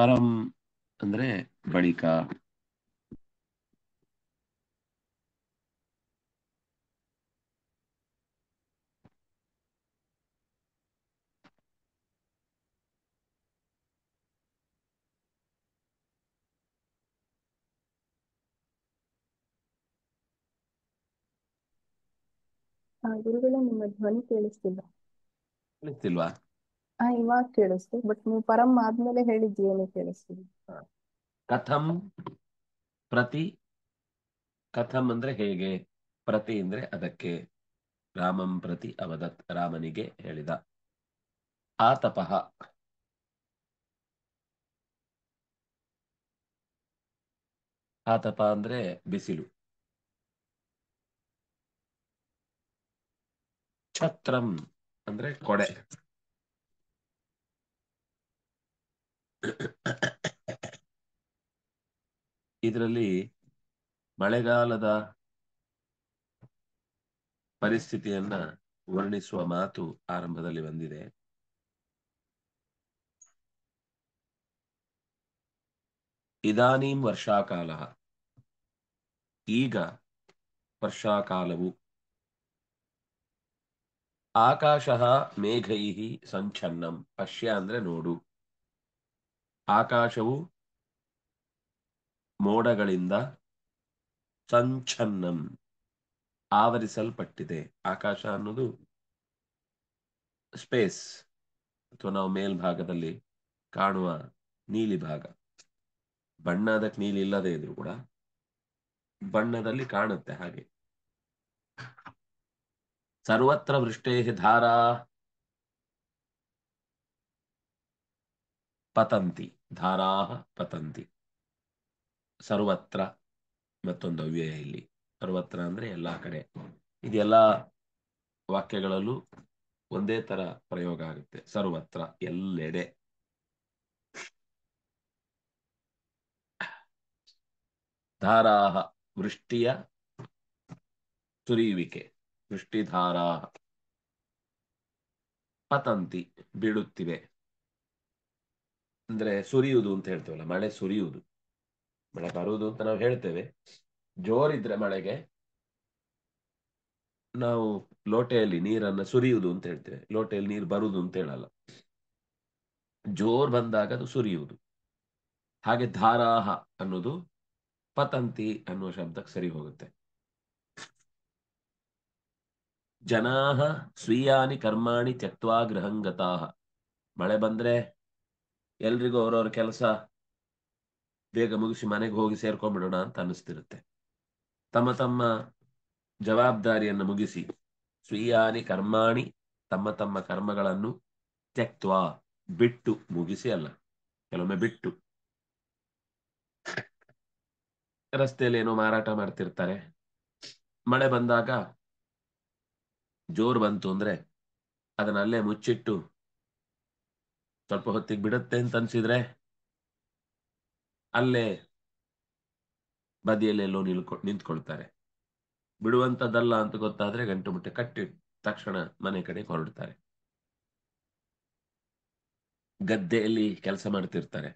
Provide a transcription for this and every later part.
ಪರಂ ಅಂದ್ರೆ ಬಳಿಕ ಗುರುಗಳೇ ನಿಮ್ಮ ಧ್ವನಿ ಕೇಳಿಸ್ತಿಲ್ಲ ಕೇಳಿಸ್ತಿಲ್ವಾ ಹಾ ಇವಾಗ ಕೇಳಿಸ್ತು ಬಟ್ ನೀವು ಪರಂ ಆದ್ಮೇಲೆ ಹೇಳಿದ್ದು ಏನು ಕಥಂ ಪ್ರತಿ ಕಥಂ ಅಂದ್ರೆ ಹೇಗೆ ಪ್ರತಿ ಅಂದ್ರೆ ಅದಕ್ಕೆ ರಾಮಂ ಪ್ರತಿ ಅವದತ್ ರಾಮನಿಗೆ ಹೇಳಿದ ಆತಪಃ ಆತಪ ಅಂದ್ರೆ ಬಿಸಿಲು ಛತ್ರಂ ಅಂದ್ರೆ ಕೊಡೆ ಇದರಲ್ಲಿ ಮಳೆಗಾಲದ ಪರಿಸ್ಥಿತಿಯನ್ನ ವರ್ಣಿಸುವ ಮಾತು ಆರಂಭದಲ್ಲಿ ಬಂದಿದೆ ಇದಾನೀಂ ವರ್ಷಾಕಾಲ ಈಗ ವರ್ಷಾಕಾಲವು ಆಕಾಶ ಮೇಘೈ ಸಂಚನ್ನಂ ಪಶ್ಯ ಅಂದ್ರೆ ನೋಡು ಆಕಾಶವು ಮೋಡಗಳಿಂದ ಸಂಚನ್ನಂ ಆವರಿಸಲ್ಪಟ್ಟಿದೆ ಆಕಾಶ ಅನ್ನೋದು ಸ್ಪೇಸ್ ಅಥವಾ ನಾವು ಮೇಲ್ಭಾಗದಲ್ಲಿ ಕಾಣುವ ನೀಲಿ ಭಾಗ ಬಣ್ಣದಕ್ಕೆ ನೀಲಿ ಇಲ್ಲದೇ ಇದ್ರು ಕೂಡ ಬಣ್ಣದಲ್ಲಿ ಕಾಣುತ್ತೆ ಹಾಗೆ ಸರ್ವತ್ರ ವೃಷ್ಟೇ ಧಾರಾ ಪತಂತಿ ಧಾರಾ ಪತಂತಿ ಸರ್ವತ್ರ ಮತ್ತೊಂದು ಅವ್ಯಯ ಇಲ್ಲಿ ಸರ್ವತ್ರ ಅಂದ್ರೆ ಎಲ್ಲಾ ಕಡೆ ಇದೆಲ್ಲ ವಾಕ್ಯಗಳಲ್ಲೂ ಒಂದೇ ತರ ಪ್ರಯೋಗ ಆಗುತ್ತೆ ಸರ್ವತ್ರ ಎಲ್ಲೆಡೆ ಧಾರಾಹ ವೃಷ್ಟಿಯ ಸುರಿಯುವಿಕೆ ವೃಷ್ಟಿಧಾರಾಹ ಪತಂತಿ ಬೀಳುತ್ತಿವೆ ಅಂದ್ರೆ ಸುರಿಯುವುದು ಅಂತ ಹೇಳ್ತೇವಲ್ಲ ಮಳೆ ಸುರಿಯುವುದು ಮಳೆ ಬರುವುದು ಅಂತ ನಾವು ಹೇಳ್ತೇವೆ ಜೋರಿದ್ರೆ ಮಳೆಗೆ ನಾವು ಲೋಟೆಯಲ್ಲಿ ನೀರನ್ನ ಸುರಿಯುವುದು ಅಂತ ಹೇಳ್ತೇವೆ ಲೋಟೆಯಲ್ಲಿ ನೀರು ಬರುವುದು ಅಂತ ಹೇಳಲ್ಲ ಜೋರ್ ಬಂದಾಗ ಅದು ಸುರಿಯುವುದು ಹಾಗೆ ಧಾರಾಹ ಅನ್ನೋದು ಪತಂತಿ ಅನ್ನುವ ಶಬ್ದಕ್ಕೆ ಸರಿ ಹೋಗುತ್ತೆ ಜನಾಹ ಸ್ವೀಯಾನಿ ಕರ್ಮಾಣಿ ತ್ಯಕ್ವಾ ಗೃಹಂಗತಾಹ ಮಳೆ ಬಂದ್ರೆ ಎಲ್ರಿಗೂ ಅವರವ್ರ ಕೆಲಸ ಬೇಗ ಮುಗಿಸಿ ಮನೆಗೆ ಹೋಗಿ ಸೇರ್ಕೊಂಡ್ಬಿಡೋಣ ಅಂತ ಅನ್ನಿಸ್ತಿರುತ್ತೆ ತಮ್ಮ ತಮ್ಮ ಜವಾಬ್ದಾರಿಯನ್ನು ಮುಗಿಸಿ ಸ್ವೀಯಾನಿ ಕರ್ಮಾಣಿ ತಮ್ಮ ತಮ್ಮ ಕರ್ಮಗಳನ್ನು ತೆಕ್ತ್ವ ಬಿಟ್ಟು ಮುಗಿಸಿ ಅಲ್ಲ ಕೆಲವೊಮ್ಮೆ ಬಿಟ್ಟು ರಸ್ತೆಯಲ್ಲಿ ಏನೋ ಮಾರಾಟ ಮಾಡ್ತಿರ್ತಾರೆ ಮಳೆ ಬಂದಾಗ ಜೋರು ಬಂತು ಅಂದ್ರೆ ಅದನ್ನ ಅಲ್ಲೇ ಮುಚ್ಚಿಟ್ಟು ಸ್ವಲ್ಪ ಹೊತ್ತಿಗೆ ಬಿಡುತ್ತೆ ಅಂತ ಅನ್ಸಿದ್ರೆ ಅಲ್ಲೇ ಬದಿಯಲ್ಲೆಲ್ಲೋ ನಿಲ್ಕೊ ನಿಂತ್ಕೊಳ್ತಾರೆ ಬಿಡುವಂಥದ್ದಲ್ಲ ಅಂತ ಗೊತ್ತಾದ್ರೆ ಗಂಟು ಮುಟ್ಟೆ ಕಟ್ಟಿ ತಕ್ಷಣ ಮನೆ ಕಡೆ ಹೊರಡ್ತಾರೆ ಗದ್ದೆಯಲ್ಲಿ ಕೆಲಸ ಮಾಡ್ತಿರ್ತಾರೆ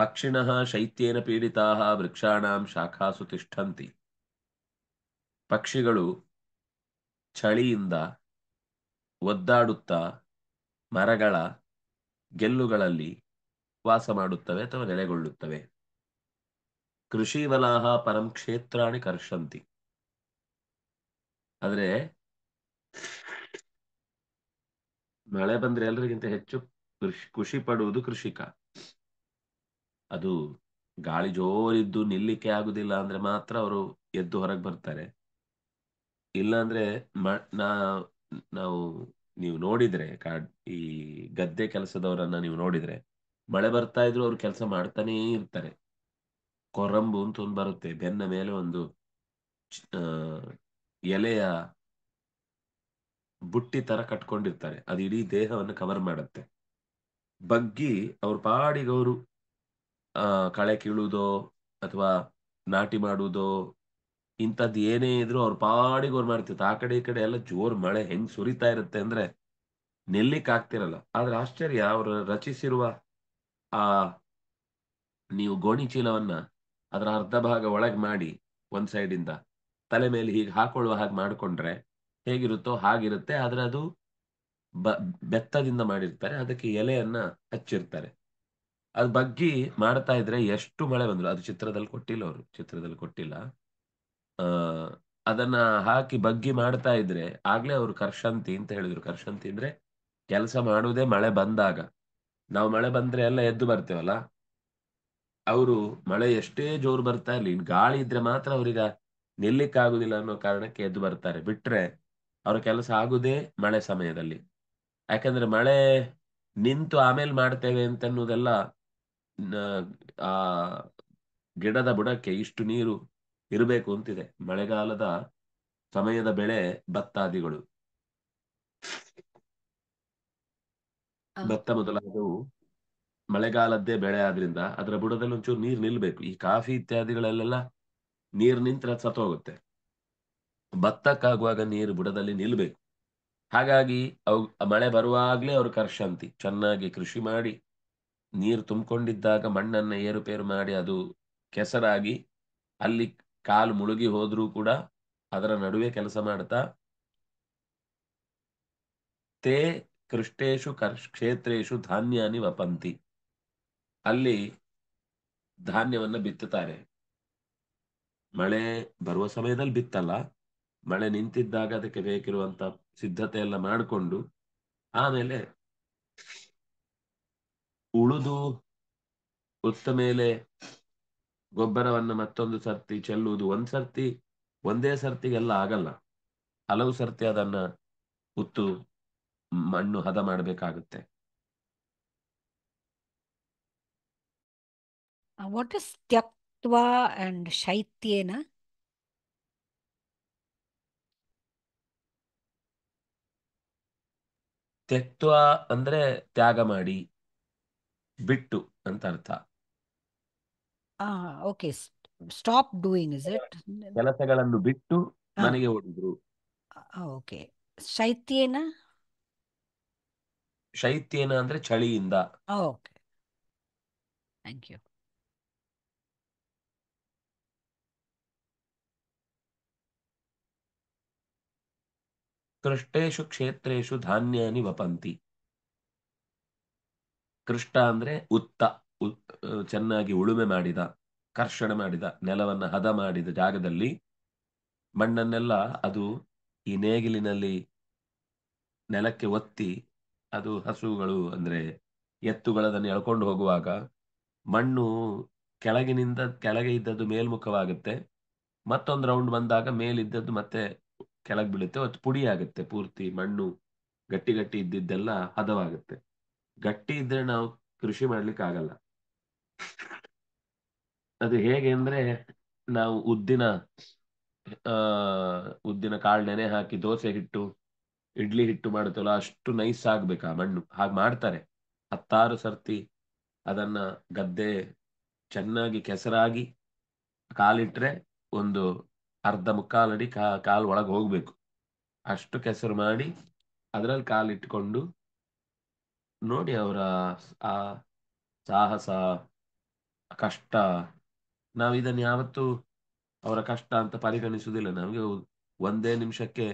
ಪಕ್ಷಿಣ ಶೈತ್ಯೇನ ಪೀಡಿತಾ ವೃಕ್ಷಾಣಾಂ ಶಾಖಾಸು ತಿಷ್ಠಂತಿ ಪಕ್ಷಿಗಳು ಚಳಿಯಿಂದ ಒದ್ದಾಡುತ್ತಾ ಮರಗಳ ಗೆಲ್ಲುಗಳಲ್ಲಿ ವಾಸ ಮಾಡುತ್ತವೆ ಅಥವಾ ನೆಲೆಗೊಳ್ಳುತ್ತವೆ ಕೃಷಿ ವಲಾಹ ಪರಂ ಕ್ಷೇತ್ರಾಣಿ ಕರ್ಷಂತಿ ಆದ್ರೆ ಮಳೆ ಬಂದ್ರೆ ಎಲ್ರಿಗಿಂತ ಹೆಚ್ಚು ಕೃಷಿ ಖುಷಿ ಪಡುವುದು ಕೃಷಿಕ ಅದು ಗಾಳಿ ಜೋರಿದ್ದು ನಿಲ್ಲಿಕ್ಕೆ ಆಗುದಿಲ್ಲ ಅಂದ್ರೆ ಮಾತ್ರ ಅವರು ಎದ್ದು ಹೊರಗೆ ಬರ್ತಾರೆ ಇಲ್ಲಾಂದ್ರೆ ಮ ನಾವು ನೀವು ನೋಡಿದ್ರೆ ಕಾಡ್ ಈ ಗದ್ದೆ ಕೆಲಸದವರನ್ನ ನೀವು ನೋಡಿದ್ರೆ ಮಳೆ ಬರ್ತಾ ಇದ್ರು ಅವ್ರು ಕೆಲಸ ಮಾಡ್ತಾನೆ ಇರ್ತಾರೆ ಕೊರಂಬು ಅಂತ ಒಂದು ಬರುತ್ತೆ ಬೆನ್ನ ಮೇಲೆ ಒಂದು ಎಲೆಯ ಬುಟ್ಟಿ ತರ ಕಟ್ಕೊಂಡಿರ್ತಾರೆ ಅದು ಇಡೀ ದೇಹವನ್ನು ಕವರ್ ಮಾಡುತ್ತೆ ಬಗ್ಗಿ ಅವ್ರ ಪಾಡಿಗವರು ಆ ಕಳೆ ಕೀಳುವುದೋ ಅಥವಾ ನಾಟಿ ಮಾಡುವುದೋ ಇಂಥದ್ದು ಏನೇ ಇದ್ರು ಅವ್ರು ಪಾಡಿಗೆ ಅವ್ರು ಮಾಡ್ತಿತ್ತು ಆ ಕಡೆ ಈ ಕಡೆ ಎಲ್ಲ ಜೋರ್ ಮಳೆ ಹೆಂಗ್ ಸುರಿತಾ ಇರುತ್ತೆ ಅಂದ್ರೆ ನಿಲ್ಲಿಕ್ ಆಗ್ತಿರಲ್ಲ ಆದ್ರೆ ಆಶ್ಚರ್ಯ ಅವರು ರಚಿಸಿರುವ ಆ ನೀವು ಗೋಣಿ ಚೀಲವನ್ನ ಅದರ ಅರ್ಧ ಭಾಗ ಒಳಗೆ ಮಾಡಿ ಒಂದ್ ಸೈಡ್ ಇಂದ ತಲೆ ಮೇಲೆ ಹೀಗೆ ಹಾಕೊಳ್ಳುವ ಹಾಗೆ ಮಾಡ್ಕೊಂಡ್ರೆ ಹೇಗಿರುತ್ತೋ ಹಾಗಿರುತ್ತೆ ಆದ್ರೆ ಅದು ಬ ಬೆತ್ತದಿಂದ ಮಾಡಿರ್ತಾರೆ ಅದಕ್ಕೆ ಎಲೆಯನ್ನ ಹಚ್ಚಿರ್ತಾರೆ ಅದ್ ಬಗ್ಗಿ ಮಾಡ್ತಾ ಇದ್ರೆ ಎಷ್ಟು ಮಳೆ ಬಂದ್ರು ಅದು ಚಿತ್ರದಲ್ಲಿ ಕೊಟ್ಟಿಲ್ಲ ಅವರು ಚಿತ್ರದಲ್ಲಿ ಕೊಟ್ಟಿಲ್ಲ ಅದನ್ನ ಹಾಕಿ ಬಗ್ಗಿ ಮಾಡ್ತಾ ಇದ್ರೆ ಆಗ್ಲೇ ಅವ್ರು ಕರ್ಷಂತಿ ಅಂತ ಹೇಳಿದ್ರು ಕರ್ಷಂತಿ ಅಂದ್ರೆ ಕೆಲಸ ಮಾಡುವುದೇ ಮಳೆ ಬಂದಾಗ ನಾವು ಮಳೆ ಬಂದ್ರೆ ಎಲ್ಲ ಎದ್ದು ಬರ್ತೇವಲ್ಲ ಅವರು ಮಳೆ ಎಷ್ಟೇ ಜೋರು ಬರ್ತಾ ಇರ್ಲಿ ಗಾಳಿ ಇದ್ರೆ ಮಾತ್ರ ಅವ್ರೀಗ ನಿಲ್ಲಿಕ್ಕಾಗುದಿಲ್ಲ ಅನ್ನೋ ಕಾರಣಕ್ಕೆ ಎದ್ದು ಬರ್ತಾರೆ ಬಿಟ್ರೆ ಅವ್ರ ಕೆಲಸ ಆಗುದೇ ಮಳೆ ಸಮಯದಲ್ಲಿ ಯಾಕಂದ್ರೆ ಮಳೆ ನಿಂತು ಆಮೇಲೆ ಮಾಡ್ತೇವೆ ಅಂತ ಆ ಗಿಡದ ಬುಡಕ್ಕೆ ಇಷ್ಟು ನೀರು ಇರಬೇಕು ಅಂತಿದೆ ಮಳೆಗಾಲದ ಸಮಯದ ಬೆಳೆ ಭತ್ತಾದಿಗಳು ಭತ್ತ ಮೊದಲಾದವು ಮಳೆಗಾಲದ್ದೇ ಬೆಳೆ ಆದ್ರಿಂದ ಅದರ ಬುಡದಲ್ಲಿ ಒಂಚೂರು ನೀರ್ ನಿಲ್ಬೇಕು ಈ ಕಾಫಿ ಇತ್ಯಾದಿಗಳಲ್ಲೆಲ್ಲ ನೀರ್ ನಿಂತ್ರ ಸತ್ತೋಗುತ್ತೆ ಭತ್ತಕ್ಕಾಗುವಾಗ ನೀರು ಬುಡದಲ್ಲಿ ನಿಲ್ಬೇಕು ಹಾಗಾಗಿ ಅವು ಮಳೆ ಬರುವಾಗ್ಲೇ ಅವ್ರ ಕರ್ಷಂತಿ ಚೆನ್ನಾಗಿ ಕೃಷಿ ಮಾಡಿ ನೀರು ತುಂಬಿಕೊಂಡಿದ್ದಾಗ ಮಣ್ಣನ್ನ ಏರುಪೇರು ಮಾಡಿ ಅದು ಕೆಸರಾಗಿ ಅಲ್ಲಿ ಕಾಲು ಮುಳುಗಿ ಹೋದ್ರೂ ಕೂಡ ಅದರ ನಡುವೆ ಕೆಲಸ ಮಾಡ್ತಾ ತೇ ಕೃಷ್ಟೇಶು ಕರ್ ಕ್ಷೇತ್ರೇಶು ಧಾನ್ಯಾನಿ ವಪಂತಿ ಅಲ್ಲಿ ಧಾನ್ಯವನ್ನು ಬಿತ್ತುತ್ತಾರೆ ಮಳೆ ಬರುವ ಸಮಯದಲ್ಲಿ ಬಿತ್ತಲ್ಲ ಮಳೆ ನಿಂತಿದ್ದಾಗ ಅದಕ್ಕೆ ಬೇಕಿರುವಂತ ಸಿದ್ಧತೆ ಎಲ್ಲ ಮಾಡಿಕೊಂಡು ಆಮೇಲೆ ಉಳಿದು ಉತ್ತ ಮೇಲೆ ಗೊಬ್ಬರವನ್ನು ಮತ್ತೊಂದು ಸರ್ತಿ ಚೆಲ್ಲುವುದು ಒಂದ್ ಸರ್ತಿ ಒಂದೇ ಸರ್ತಿಗೆಲ್ಲ ಆಗಲ್ಲ ಹಲವು ಸರ್ತಿ ಅದನ್ನ ಉತ್ತು ಮಣ್ಣು ಹದ ಮಾಡಬೇಕಾಗುತ್ತೆ uh, ವಾಟ್ ಅಂದ್ರೆ ತ್ಯಾಗ ಮಾಡಿ ಬಿಟ್ಟು ಅಂತ ಅರ್ಥ okay stop doing is it ಕೆಲಸಗಳನ್ನು ಬಿಟ್ಟು ಮನೆಗೆ ಓಡಿದ್ರು ಓಕೆ ಶೈತ್ಯೇನ ಶೈತ್ಯೇನ ಅಂದ್ರೆ ಚಳಿಯಿಂದ ಓಕೆ ಥ್ಯಾಂಕ್ ಯು ಕೃಷ್ಟೇಶು ಕ್ಷೇತ್ರೇಶು ಧಾನ್ಯಾನಿ ವಪಂತಿ ಕೃಷ್ಟ ಅಂದ್ರೆ ಉತ್ತ ಚೆನ್ನಾಗಿ ಉಳುಮೆ ಮಾಡಿದ ಕರ್ಷಣೆ ಮಾಡಿದ ನೆಲವನ್ನು ಹದ ಮಾಡಿದ ಜಾಗದಲ್ಲಿ ಮಣ್ಣನ್ನೆಲ್ಲ ಅದು ಈ ನೇಗಿಲಿನಲ್ಲಿ ನೆಲಕ್ಕೆ ಒತ್ತಿ ಅದು ಹಸುಗಳು ಅಂದ್ರೆ ಎತ್ತುಗಳದನ್ನು ಎಳ್ಕೊಂಡು ಹೋಗುವಾಗ ಮಣ್ಣು ಕೆಳಗಿನಿಂದ ಕೆಳಗೆ ಇದ್ದದ್ದು ಮೇಲ್ಮುಖವಾಗುತ್ತೆ ಮತ್ತೊಂದು ರೌಂಡ್ ಬಂದಾಗ ಮೇಲಿದ್ದದ್ದು ಮತ್ತೆ ಕೆಳಗೆ ಬೀಳುತ್ತೆ ಅದು ಪುಡಿ ಆಗುತ್ತೆ ಪೂರ್ತಿ ಮಣ್ಣು ಗಟ್ಟಿ ಗಟ್ಟಿ ಇದ್ದಿದ್ದೆಲ್ಲ ಹದವಾಗುತ್ತೆ ಗಟ್ಟಿ ಇದ್ರೆ ನಾವು ಕೃಷಿ ಮಾಡ್ಲಿಕ್ಕೆ ಆಗಲ್ಲ ಅದು ಹೇಗೆ ಅಂದ್ರೆ ನಾವು ಉದ್ದಿನ ಆ ಉದ್ದಿನ ಕಾಳು ನೆನೆ ಹಾಕಿ ದೋಸೆ ಹಿಟ್ಟು ಇಡ್ಲಿ ಹಿಟ್ಟು ಮಾಡುತ್ತಲ್ಲ ಅಷ್ಟು ನೈಸ್ ಆಗ್ಬೇಕು ಆ ಮಣ್ಣು ಹಾಗೆ ಮಾಡ್ತಾರೆ ಹತ್ತಾರು ಸರ್ತಿ ಅದನ್ನ ಗದ್ದೆ ಚೆನ್ನಾಗಿ ಕೆಸರಾಗಿ ಕಾಲಿಟ್ರೆ ಒಂದು ಅರ್ಧ ಮುಕ್ಕಾಲಡಿ ಕಾ ಕಾಲು ಒಳಗೆ ಹೋಗ್ಬೇಕು ಅಷ್ಟು ಕೆಸರು ಮಾಡಿ ಅದರಲ್ಲಿ ಕಾಲಿಟ್ಕೊಂಡು ನೋಡಿ ಅವರ ಆ ಸಾಹಸ ಕಷ್ಟ ನಾವು ಇದನ್ನು ಯಾವತ್ತು ಅವರ ಕಷ್ಟ ಅಂತ ಪರಿಗಣಿಸುವುದಿಲ್ಲ ನಮಗೆ ಒಂದೇ ನಿಮಿಷಕ್ಕೆ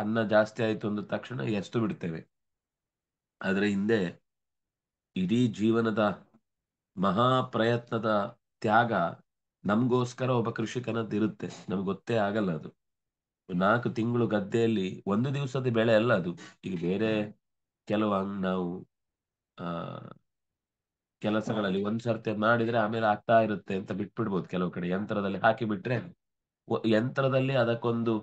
ಅನ್ನ ಜಾಸ್ತಿ ಆಯಿತು ಅಂದ ತಕ್ಷಣ ಎಸ್ತು ಬಿಡ್ತೇವೆ ಆದರೆ ಹಿಂದೆ ಇಡೀ ಜೀವನದ ಮಹಾ ಪ್ರಯತ್ನದ ತ್ಯಾಗ ನಮಗೋಸ್ಕರ ಒಬ್ಬ ಕೃಷಿಕನದ್ದು ಇರುತ್ತೆ ನಮ್ಗೆ ಗೊತ್ತೇ ಆಗಲ್ಲ ಅದು ನಾಲ್ಕು ತಿಂಗಳು ಗದ್ದೆಯಲ್ಲಿ ಒಂದು ದಿವಸದ ಬೆಳೆ ಅಲ್ಲ ಅದು ಈಗ ಬೇರೆ ಕೆಲವು ನಾವು ಕೆಲಸಗಳಲ್ಲಿ ಒಂದ್ ಸರ್ತಿ ಮಾಡಿದ್ರೆ ಆಮೇಲೆ ಆಗ್ತಾ ಇರುತ್ತೆ ಅಂತ ಬಿಟ್ಬಿಡ್ಬೋದು ಕೆಲವು ಕಡೆ ಯಂತ್ರದಲ್ಲಿ ಹಾಕಿ ಬಿಟ್ರೆ ಯಂತ್ರದಲ್ಲಿ ಅದಕ್ಕೊಂದು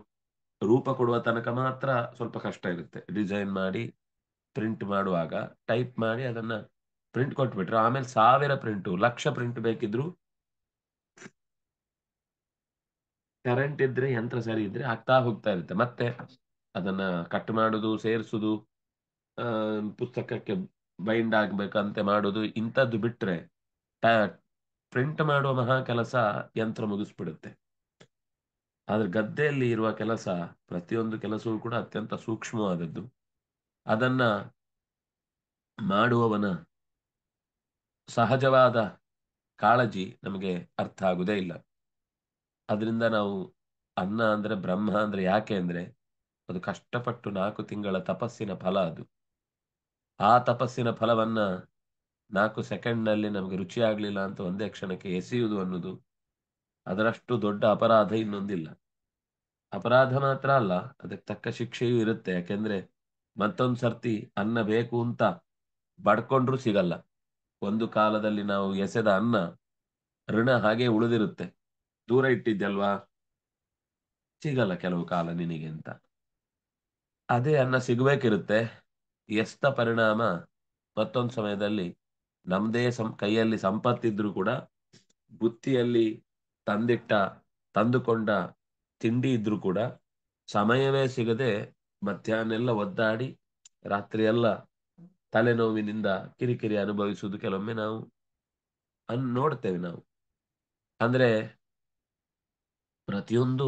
ರೂಪ ಕೊಡುವ ತನಕ ಮಾತ್ರ ಸ್ವಲ್ಪ ಕಷ್ಟ ಇರುತ್ತೆ ಡಿಸೈನ್ ಮಾಡಿ ಪ್ರಿಂಟ್ ಮಾಡುವಾಗ ಟೈಪ್ ಮಾಡಿ ಅದನ್ನ ಪ್ರಿಂಟ್ ಕೊಟ್ಬಿಟ್ರೆ ಆಮೇಲೆ ಸಾವಿರ ಪ್ರಿಂಟ್ ಲಕ್ಷ ಪ್ರಿಂಟ್ ಬೇಕಿದ್ರು ಕರೆಂಟ್ ಇದ್ರೆ ಯಂತ್ರ ಸರಿ ಇದ್ರೆ ಆಗ್ತಾ ಹೋಗ್ತಾ ಇರುತ್ತೆ ಮತ್ತೆ ಅದನ್ನ ಕಟ್ ಮಾಡುದು ಸೇರಿಸುದು ಪುಸ್ತಕಕ್ಕೆ ಬೈಂಡ್ ಆಗ್ಬೇಕಂತೆ ಮಾಡೋದು ಇಂಥದ್ದು ಬಿಟ್ರೆ ಪ್ರಿಂಟ್ ಮಾಡುವ ಮಹಾ ಕೆಲಸ ಯಂತ್ರ ಮುಗಿಸ್ಬಿಡುತ್ತೆ ಆದ್ರೆ ಗದ್ದೆಯಲ್ಲಿ ಇರುವ ಕೆಲಸ ಪ್ರತಿಯೊಂದು ಕೆಲಸವೂ ಕೂಡ ಅತ್ಯಂತ ಸೂಕ್ಷ್ಮವಾದದ್ದು ಅದನ್ನ ಮಾಡುವವನ ಸಹಜವಾದ ಕಾಳಜಿ ನಮಗೆ ಅರ್ಥ ಆಗುದೇ ಇಲ್ಲ ಅದರಿಂದ ನಾವು ಅನ್ನ ಅಂದ್ರೆ ಬ್ರಹ್ಮ ಅಂದ್ರೆ ಯಾಕೆ ಅಂದ್ರೆ ಅದು ಕಷ್ಟಪಟ್ಟು ನಾಲ್ಕು ತಿಂಗಳ ತಪಸ್ಸಿನ ಫಲ ಅದು ಆ ತಪಸ್ಸಿನ ಫಲವನ್ನ ನಾಲ್ಕು ಸೆಕೆಂಡ್ನಲ್ಲಿ ನಮಗೆ ರುಚಿ ಆಗಲಿಲ್ಲ ಅಂತ ಒಂದೇ ಕ್ಷಣಕ್ಕೆ ಎಸೆಯುವುದು ಅನ್ನೋದು ಅದರಷ್ಟು ದೊಡ್ಡ ಅಪರಾಧ ಇನ್ನೊಂದಿಲ್ಲ ಅಪರಾಧ ಮಾತ್ರ ಅಲ್ಲ ಅದಕ್ಕೆ ತಕ್ಕ ಶಿಕ್ಷೆಯೂ ಇರುತ್ತೆ ಯಾಕೆಂದ್ರೆ ಮತ್ತೊಂದು ಸರ್ತಿ ಅನ್ನ ಬೇಕು ಅಂತ ಬಡ್ಕೊಂಡ್ರೂ ಸಿಗಲ್ಲ ಒಂದು ಕಾಲದಲ್ಲಿ ನಾವು ಎಸೆದ ಅನ್ನ ಋಣ ಹಾಗೆ ಉಳಿದಿರುತ್ತೆ ದೂರ ಇಟ್ಟಿದ್ದಲ್ವಾ ಸಿಗಲ್ಲ ಕೆಲವು ಕಾಲ ನಿನಗೆ ಅಂತ ಅದೇ ಅನ್ನ ಸಿಗಬೇಕಿರುತ್ತೆ ಎಸ್ತ ಪರಿಣಾಮ ಮತ್ತೊಂದು ಸಮಯದಲ್ಲಿ ನಮ್ದೇ ಸಂ ಕೈಯಲ್ಲಿ ಸಂಪತ್ತಿದ್ರೂ ಕೂಡ ಬುತ್ತಿಯಲ್ಲಿ ತಂದಿಟ್ಟ ತಂದುಕೊಂಡ ತಿಂಡಿ ಇದ್ರೂ ಕೂಡ ಸಮಯವೇ ಸಿಗದೆ ಎಲ್ಲ ಒದ್ದಾಡಿ ರಾತ್ರಿಯೆಲ್ಲ ತಲೆನೋವಿನಿಂದ ಕಿರಿಕಿರಿ ಅನುಭವಿಸುವುದು ಕೆಲವೊಮ್ಮೆ ನಾವು ಅನ್ ನೋಡ್ತೇವೆ ನಾವು ಅಂದ್ರೆ ಪ್ರತಿಯೊಂದು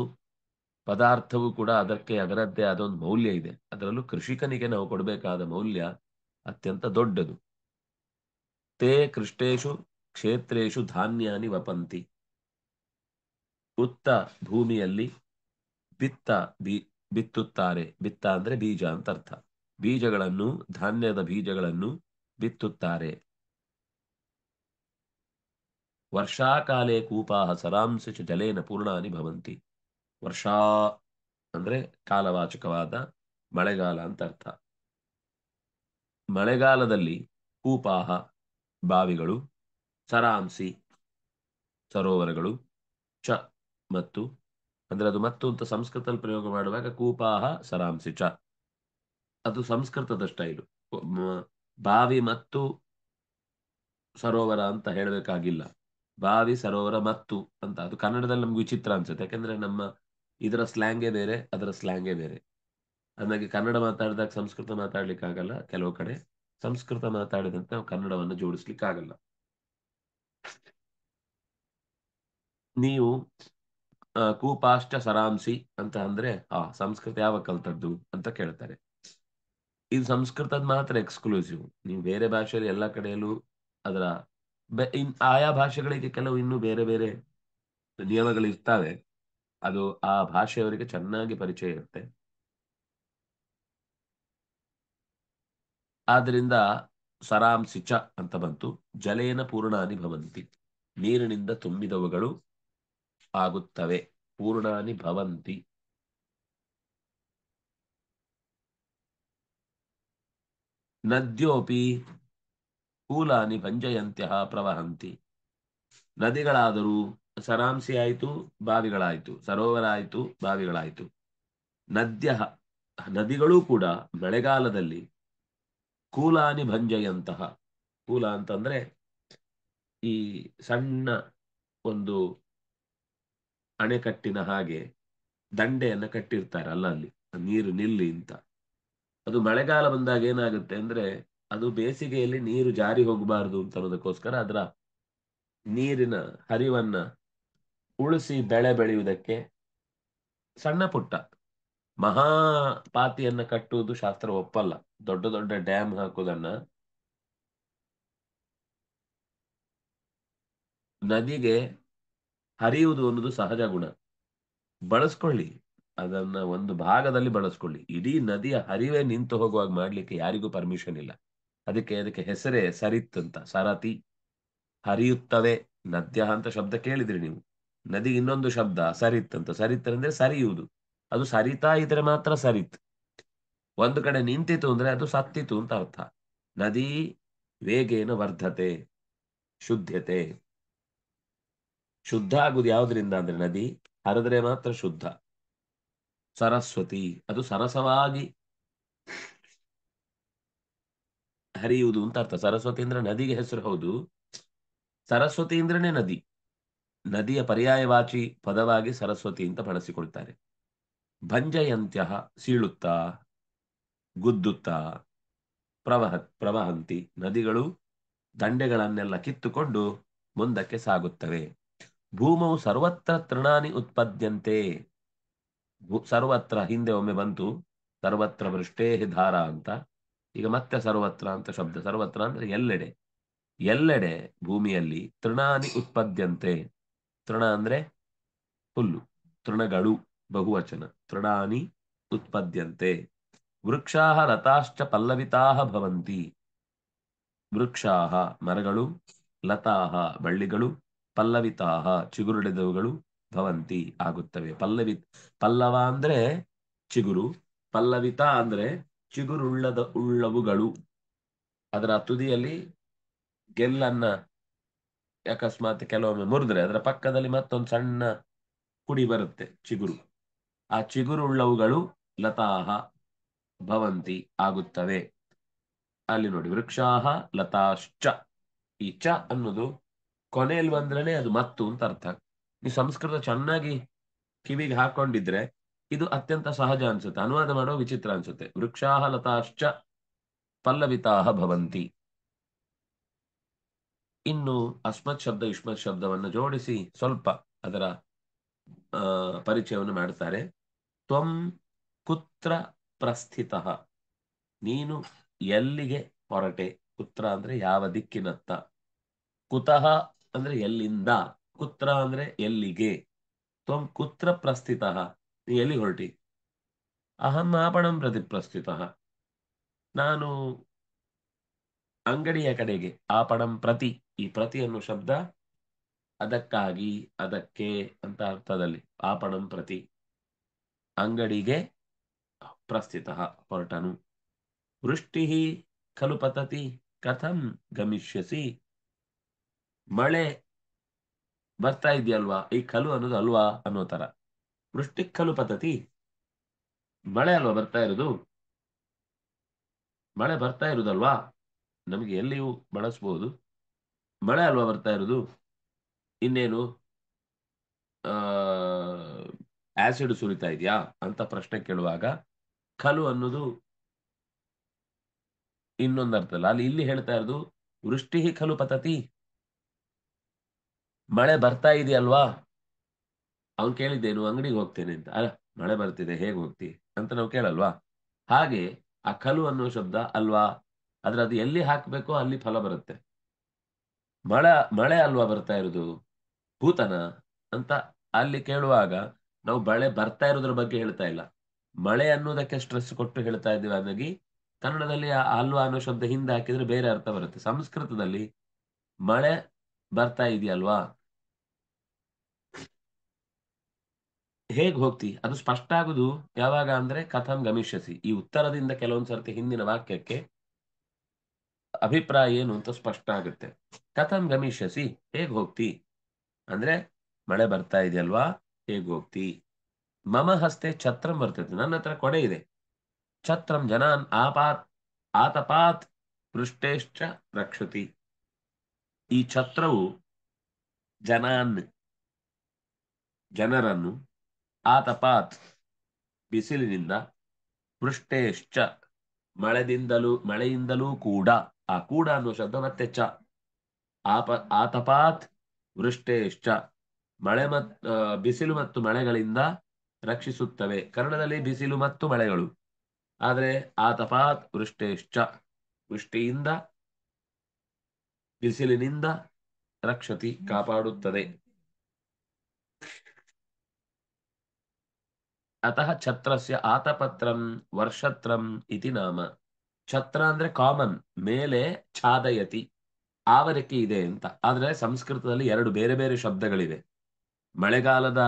ಪದಾರ್ಥವು ಕೂಡ ಅದಕ್ಕೆ ಅದರದ್ದೇ ಆದ ಒಂದು ಮೌಲ್ಯ ಇದೆ ಅದರಲ್ಲೂ ಕೃಷಿಕನಿಗೆ ನಾವು ಕೊಡಬೇಕಾದ ಮೌಲ್ಯ ಅತ್ಯಂತ ದೊಡ್ಡದು ತೇ ಕೃಷ್ಟೇಶು ಕ್ಷೇತ್ರೇಶು ಧಾನ್ಯಾನಿ ವಪಂತಿ ಉತ್ತ ಭೂಮಿಯಲ್ಲಿ ಬಿತ್ತ ಬಿ ಬಿತ್ತುತ್ತಾರೆ ಬಿತ್ತ ಅಂದ್ರೆ ಬೀಜ ಅಂತ ಅರ್ಥ ಬೀಜಗಳನ್ನು ಧಾನ್ಯದ ಬೀಜಗಳನ್ನು ಬಿತ್ತುತ್ತಾರೆ ವರ್ಷಾಕಾಲೇ ಕೂಪಾಹ ಸರಾಂಶು ಜಲೇನ ಪೂರ್ಣಾನಿ ಭವಂತಿ ವರ್ಷಾ ಅಂದ್ರೆ ಕಾಲವಾಚಕವಾದ ಮಳೆಗಾಲ ಅಂತ ಅರ್ಥ ಮಳೆಗಾಲದಲ್ಲಿ ಕೂಪಾಹ ಬಾವಿಗಳು ಸರಾಂಸಿ ಸರೋವರಗಳು ಚ ಮತ್ತು ಅಂದ್ರೆ ಅದು ಮತ್ತು ಅಂತ ಸಂಸ್ಕೃತದಲ್ಲಿ ಪ್ರಯೋಗ ಮಾಡುವಾಗ ಕೂಪಾಹ ಸರಾಂಸಿ ಚ ಅದು ಸಂಸ್ಕೃತದ ಸ್ಟೈಲು ಬಾವಿ ಮತ್ತು ಸರೋವರ ಅಂತ ಹೇಳಬೇಕಾಗಿಲ್ಲ ಬಾವಿ ಸರೋವರ ಮತ್ತು ಅಂತ ಅದು ಕನ್ನಡದಲ್ಲಿ ನಮ್ಗೆ ವಿಚಿತ್ರ ಅನ್ಸುತ್ತೆ ಯಾಕಂದ್ರೆ ನಮ್ಮ ಇದರ ಸ್ಲ್ಯಾಂಗೇ ಬೇರೆ ಅದರ ಸ್ಲ್ಯಾಂಗೇ ಬೇರೆ ಅಂದಾಗೆ ಕನ್ನಡ ಮಾತಾಡಿದಾಗ ಸಂಸ್ಕೃತ ಮಾತಾಡ್ಲಿಕ್ಕೆ ಆಗಲ್ಲ ಕೆಲವು ಕಡೆ ಸಂಸ್ಕೃತ ಮಾತಾಡಿದಂತ ನಾವು ಕನ್ನಡವನ್ನು ಜೋಡಿಸ್ಲಿಕ್ಕೆ ಆಗಲ್ಲ ನೀವು ಕೂಪಾಷ್ಟ ಸರಾಂಸಿ ಅಂತ ಅಂದ್ರೆ ಆ ಸಂಸ್ಕೃತ ಯಾವ ಕಲ್ತದ್ದು ಅಂತ ಕೇಳ್ತಾರೆ ಇದು ಸಂಸ್ಕೃತದ ಮಾತ್ರ ಎಕ್ಸ್ಕ್ಲೂಸಿವ್ ನೀವು ಬೇರೆ ಭಾಷೆಯಲ್ಲಿ ಎಲ್ಲ ಕಡೆಯಲ್ಲೂ ಅದರ ಆಯಾ ಭಾಷೆಗಳಿಗೆ ಕೆಲವು ಇನ್ನೂ ಬೇರೆ ಬೇರೆ ನಿಯಮಗಳು ಇರ್ತಾವೆ ಅದು ಆ ಭಾಷೆಯವರಿಗೆ ಚೆನ್ನಾಗಿ ಪರಿಚಯ ಇರುತ್ತೆ ಆದ್ರಿಂದ ಸರಾಂಸಿಚ ಅಂತ ಬಂತು ಜಲೇನ ಪೂರ್ಣಾನಿ ಭವಂತಿ ನೀರಿನಿಂದ ತುಂಬಿದವುಗಳು ಆಗುತ್ತವೆ ಪೂರ್ಣಾನಿ ಭವಂತಿ ನದ್ಯೋಪಿ ಕೂಲಾನಿ ಭಂಜಯಂತ್ಯ ಪ್ರವಹಂತಿ ನದಿಗಳಾದರೂ ಸರಾಂಸಿ ಆಯಿತು ಬಾವಿಗಳಾಯಿತು ಸರೋವರ ಆಯಿತು ಬಾವಿಗಳಾಯಿತು ನದ್ಯ ನದಿಗಳು ಕೂಡ ಮಳೆಗಾಲದಲ್ಲಿ ಕೂಲಾನಿ ಭಂಜೆಯಂತಹ ಕೂಲ ಅಂತಂದ್ರೆ ಈ ಸಣ್ಣ ಒಂದು ಅಣೆಕಟ್ಟಿನ ಹಾಗೆ ದಂಡೆಯನ್ನು ಕಟ್ಟಿರ್ತಾರೆ ಅಲ್ಲ ಅಲ್ಲಿ ನೀರು ನಿಲ್ಲಿ ಅಂತ ಅದು ಮಳೆಗಾಲ ಬಂದಾಗ ಏನಾಗುತ್ತೆ ಅಂದ್ರೆ ಅದು ಬೇಸಿಗೆಯಲ್ಲಿ ನೀರು ಜಾರಿ ಹೋಗಬಾರದು ಅಂತ ಅನ್ನೋದಕ್ಕೋಸ್ಕರ ಅದರ ನೀರಿನ ಹರಿವನ್ನ ಉಳಿಸಿ ಬೆಳೆ ಬೆಳೆಯುವುದಕ್ಕೆ ಸಣ್ಣ ಪುಟ್ಟ ಮಹಾ ಪಾತಿಯನ್ನ ಕಟ್ಟುವುದು ಶಾಸ್ತ್ರ ಒಪ್ಪಲ್ಲ ದೊಡ್ಡ ದೊಡ್ಡ ಡ್ಯಾಮ್ ಹಾಕುವುದನ್ನ ನದಿಗೆ ಹರಿಯುವುದು ಅನ್ನೋದು ಸಹಜ ಗುಣ ಬಳಸ್ಕೊಳ್ಳಿ ಅದನ್ನ ಒಂದು ಭಾಗದಲ್ಲಿ ಬಳಸ್ಕೊಳ್ಳಿ ಇಡೀ ನದಿಯ ಹರಿವೇ ನಿಂತು ಹೋಗುವಾಗ ಮಾಡ್ಲಿಕ್ಕೆ ಯಾರಿಗೂ ಪರ್ಮಿಷನ್ ಇಲ್ಲ ಅದಕ್ಕೆ ಅದಕ್ಕೆ ಹೆಸರೇ ಸರಿತ್ ಅಂತ ಸರತಿ ಹರಿಯುತ್ತವೆ ನದ್ಯ ಅಂತ ಶಬ್ದ ಕೇಳಿದ್ರಿ ನೀವು ನದಿ ಇನ್ನೊಂದು ಶಬ್ದ ಸರಿತ್ ಅಂತ ಸರಿತ್ ಅಂದ್ರೆ ಸರಿಯುವುದು ಅದು ಸರಿತಾ ಇದ್ರೆ ಮಾತ್ರ ಸರಿತ್ ಒಂದು ಕಡೆ ನಿಂತಿತು ಅಂದ್ರೆ ಅದು ಸತ್ತಿತು ಅಂತ ಅರ್ಥ ನದಿ ವೇಗೇನ ವರ್ಧತೆ ಶುದ್ಧತೆ ಶುದ್ಧ ಆಗುದು ಯಾವುದ್ರಿಂದ ಅಂದ್ರೆ ನದಿ ಹರಿದ್ರೆ ಮಾತ್ರ ಶುದ್ಧ ಸರಸ್ವತಿ ಅದು ಸರಸವಾಗಿ ಹರಿಯುವುದು ಅಂತ ಅರ್ಥ ಸರಸ್ವತಿ ಅಂದ್ರೆ ನದಿಗೆ ಹೆಸರು ಹೌದು ಸರಸ್ವತಿ ಅಂದ್ರೇನೆ ನದಿ ನದಿಯ ಪರ್ಯಾಯವಾಚಿ ಪದವಾಗಿ ಸರಸ್ವತಿ ಅಂತ ಬಳಸಿಕೊಳ್ತಾರೆ ಭಂಜಯಂತ್ಯ ಸೀಳುತ್ತಾ ಗುದ್ದುತ್ತಾ ಪ್ರವಹ ಪ್ರವಹಂತಿ ನದಿಗಳು ದಂಡೆಗಳನ್ನೆಲ್ಲ ಕಿತ್ತುಕೊಂಡು ಮುಂದಕ್ಕೆ ಸಾಗುತ್ತವೆ ಭೂಮವು ಸರ್ವತ್ರ ತೃಣಾನಿ ಉತ್ಪದ್ಯಂತೆ ಸರ್ವತ್ರ ಹಿಂದೆ ಒಮ್ಮೆ ಬಂತು ಸರ್ವತ್ರ ವೃಷ್ಟೇ ಧಾರ ಅಂತ ಈಗ ಮತ್ತೆ ಸರ್ವತ್ರ ಅಂತ ಶಬ್ದ ಸರ್ವತ್ರ ಅಂದ್ರೆ ಎಲ್ಲೆಡೆ ಎಲ್ಲೆಡೆ ಭೂಮಿಯಲ್ಲಿ ತೃಣಾನಿ ಉತ್ಪದ್ಯಂತೆ ತೃಣ ಅಂದ್ರೆ ಹುಲ್ಲು ತೃಣಗಳು ಬಹುವಚನ ತೃಣಾನಿ ಉತ್ಪದ್ಯಂತೆ ವೃಕ್ಷಾಹ ಲತಾಶ್ಚ ಪಲ್ಲವಿತಾ ಭವಂತಿ ವೃಕ್ಷಾಹ ಮರಗಳು ಲತಾಹ ಬಳ್ಳಿಗಳು ಪಲ್ಲವಿತಾ ಚಿಗುರುಡೆದವುಗಳು ಭವಂತಿ ಆಗುತ್ತವೆ ಪಲ್ಲವಿ ಪಲ್ಲವ ಅಂದ್ರೆ ಚಿಗುರು ಪಲ್ಲವಿತ ಅಂದ್ರೆ ಚಿಗುರುಳ್ಳದ ಉಳ್ಳವುಗಳು ಅದರ ತುದಿಯಲ್ಲಿ ಗೆಲ್ಲನ್ನ ಅಕಸ್ಮಾತ್ ಕೆಲವೊಮ್ಮೆ ಮುರಿದ್ರೆ ಅದರ ಪಕ್ಕದಲ್ಲಿ ಮತ್ತೊಂದು ಸಣ್ಣ ಕುಡಿ ಬರುತ್ತೆ ಚಿಗುರು ಆ ಚಿಗುರುಳ್ಳವುಗಳು ಲತಾಹ ಭವಂತಿ ಆಗುತ್ತವೆ ಅಲ್ಲಿ ನೋಡಿ ವೃಕ್ಷಾಹ ಲತಾಶ್ಚ ಈ ಚ ಅನ್ನೋದು ಕೊನೆಯಲ್ಲಿ ಬಂದ್ರೆ ಅದು ಮತ್ತು ಅಂತ ಅರ್ಥ ನೀವು ಸಂಸ್ಕೃತ ಚೆನ್ನಾಗಿ ಕಿವಿಗೆ ಹಾಕೊಂಡಿದ್ರೆ ಇದು ಅತ್ಯಂತ ಸಹಜ ಅನ್ಸುತ್ತೆ ಅನುವಾದ ಮಾಡೋ ವಿಚಿತ್ರ ಅನ್ಸುತ್ತೆ ವೃಕ್ಷಾಹ ಲತಾಶ್ಚ ಪಲ್ಲವಿತಾಹ ಭವಂತಿ ಇನ್ನು ಅಸ್ಮತ್ ಶಬ್ದ ಯುಷ್ಮತ್ ಶಬ್ದವನ್ನು ಜೋಡಿಸಿ ಸ್ವಲ್ಪ ಅದರ ಪರಿಚಯವನ್ನು ಮಾಡುತ್ತಾರೆ ತ್ವಂ ಕುತ್ರ ಪ್ರಸ್ಥಿತ ನೀನು ಎಲ್ಲಿಗೆ ಹೊರಟೆ ಕುತ್ರ ಅಂದ್ರೆ ಯಾವ ದಿಕ್ಕಿನತ್ತ ಕುತಃ ಅಂದ್ರೆ ಎಲ್ಲಿಂದ ಕುತ್ರ ಅಂದ್ರೆ ಎಲ್ಲಿಗೆ ತ್ವಂ ಕುತ್ರ ಪ್ರಸ್ಥಿತ ನೀ ಎಲ್ಲಿ ಹೊರಟಿ ಅಹಂ ಆಪಣಂ ಪ್ರತಿ ಪ್ರಸ್ಥಿತ ನಾನು ಅಂಗಡಿಯ ಕಡೆಗೆ ಆಪಣಂ ಪ್ರತಿ ಈ ಪ್ರತಿ ಅನ್ನೋ ಶಬ್ದ ಅದಕ್ಕಾಗಿ ಅದಕ್ಕೆ ಅಂತ ಅರ್ಥದಲ್ಲಿ ಆಪಣಂ ಪ್ರತಿ ಅಂಗಡಿಗೆ ಪ್ರಸ್ಥಿತ ಹೊರಟನು ವೃಷ್ಟಿ ಖಲು ಪತತಿ ಕಥಂ ಗಮಿಷ್ಯಸಿ ಮಳೆ ಬರ್ತಾ ಇದೆಯಲ್ವಾ ಈ ಕಲು ಅನ್ನೋದು ಅಲ್ವಾ ಅನ್ನೋ ತರ ವೃಷ್ಟಿ ಖಲು ಪತತಿ ಮಳೆ ಅಲ್ವಾ ಬರ್ತಾ ಇರೋದು ಮಳೆ ಬರ್ತಾ ಇರುದಲ್ವಾ ನಮಗೆ ಎಲ್ಲಿಯೂ ಬಳಸ್ಬೋದು ಮಳೆ ಅಲ್ವಾ ಬರ್ತಾ ಇರೋದು ಇನ್ನೇನು ಆಸಿಡ್ ಸುರಿತಾ ಇದೆಯಾ ಅಂತ ಪ್ರಶ್ನೆ ಕೇಳುವಾಗ ಕಲು ಅನ್ನೋದು ಇನ್ನೊಂದು ಅರ್ಥ ಅಲ್ಲ ಅಲ್ಲಿ ಇಲ್ಲಿ ಹೇಳ್ತಾ ಇರೋದು ವೃಷ್ಟಿ ಖಲು ಪತತಿ ಮಳೆ ಬರ್ತಾ ಇದೆಯಲ್ವಾ ಅವ್ನು ಕೇಳಿದ್ದೇನು ಅಂಗಡಿಗೆ ಹೋಗ್ತೇನೆ ಅಂತ ಅಲ್ಲ ಮಳೆ ಬರ್ತಿದೆ ಹೇಗೆ ಹೋಗ್ತಿ ಅಂತ ನಾವು ಕೇಳಲ್ವಾ ಹಾಗೆ ಆ ಕಲು ಅನ್ನೋ ಶಬ್ದ ಅಲ್ವಾ ಆದ್ರೆ ಅದು ಎಲ್ಲಿ ಹಾಕ್ಬೇಕೋ ಅಲ್ಲಿ ಫಲ ಬರುತ್ತೆ ಮಳೆ ಮಳೆ ಅಲ್ವಾ ಬರ್ತಾ ಇರೋದು ಭೂತನ ಅಂತ ಅಲ್ಲಿ ಕೇಳುವಾಗ ನಾವು ಮಳೆ ಬರ್ತಾ ಇರೋದ್ರ ಬಗ್ಗೆ ಹೇಳ್ತಾ ಇಲ್ಲ ಮಳೆ ಅನ್ನೋದಕ್ಕೆ ಸ್ಟ್ರೆಸ್ ಕೊಟ್ಟು ಹೇಳ್ತಾ ಇದ್ದೀವಿ ಹಾಗಾಗಿ ಕನ್ನಡದಲ್ಲಿ ಆ ಅಲ್ವಾ ಅನ್ನೋ ಶಬ್ದ ಹಿಂದೆ ಹಾಕಿದ್ರೆ ಬೇರೆ ಅರ್ಥ ಬರುತ್ತೆ ಸಂಸ್ಕೃತದಲ್ಲಿ ಮಳೆ ಬರ್ತಾ ಇದೆಯಲ್ವಾ ಹೇಗ್ ಹೋಗ್ತಿ ಅದು ಸ್ಪಷ್ಟ ಆಗುದು ಯಾವಾಗ ಅಂದ್ರೆ ಕಥಂ ಗಮಿಷ್ಯಸಿ ಈ ಉತ್ತರದಿಂದ ಕೆಲವೊಂದ್ಸರ್ತಿ ಹಿಂದಿನ ವಾಕ್ಯಕ್ಕೆ ಅಭಿಪ್ರಾಯ ಏನು ಅಂತ ಸ್ಪಷ್ಟ ಆಗುತ್ತೆ ಕಥಂ ಗಮಿಷ್ಯಸಿ ಹೇಗೆ ಹೋಗ್ತಿ ಅಂದ್ರೆ ಮಳೆ ಬರ್ತಾ ಇದೆಯಲ್ವಾ ಹೇಗೆ ಹೋಗ್ತಿ ಮಮ ಹಸ್ತೆ ಛತ್ರಂ ಬರ್ತೈತಿ ನನ್ನ ಹತ್ರ ಕೊಡೆ ಇದೆ ಛತ್ರಂ ಜನಾನ್ ಆಪಾತ್ ಆತಪಾತ್ ಪೃಷ್ಟೇಶ್ಚ ರಕ್ಷತಿ ಈ ಛತ್ರವು ಜನಾನ್ ಜನರನ್ನು ಆತಪಾತ್ ಬಿಸಿಲಿನಿಂದ ಪೃಷ್ಟೇಶ್ಚ ಮಳೆದಿಂದಲೂ ಮಳೆಯಿಂದಲೂ ಕೂಡ ಆ ಕೂಡ ಅನ್ನುವ ಶಬ್ದ ಮತ್ತೆ ಚ ಆಪ ಆತಪಾತ್ ವೃಷ್ಟೇಶ್ಚ ಮಳೆ ಮತ್ತು ಬಿಸಿಲು ಮತ್ತು ಮಳೆಗಳಿಂದ ರಕ್ಷಿಸುತ್ತವೆ ಕನ್ನಡದಲ್ಲಿ ಬಿಸಿಲು ಮತ್ತು ಮಳೆಗಳು ಆದರೆ ಆತಪಾತ್ ವೃಷ್ಟೇಶ್ಚ ವೃಷ್ಟಿಯಿಂದ ಬಿಸಿಲಿನಿಂದ ರಕ್ಷತಿ ಕಾಪಾಡುತ್ತದೆ ಅತಃ ಛತ್ರಸ್ಯ ಆತಪತ್ರಂ ವರ್ಷತ್ರಂ ಇತಿ ನಾಮ ಛತ್ರ ಅಂದ್ರೆ ಕಾಮನ್ ಮೇಲೆ ಛಾದಯತಿ ಆವರಿಕೆ ಇದೆ ಅಂತ ಆದ್ರೆ ಸಂಸ್ಕೃತದಲ್ಲಿ ಎರಡು ಬೇರೆ ಬೇರೆ ಶಬ್ದಗಳಿವೆ ಮಳೆಗಾಲದ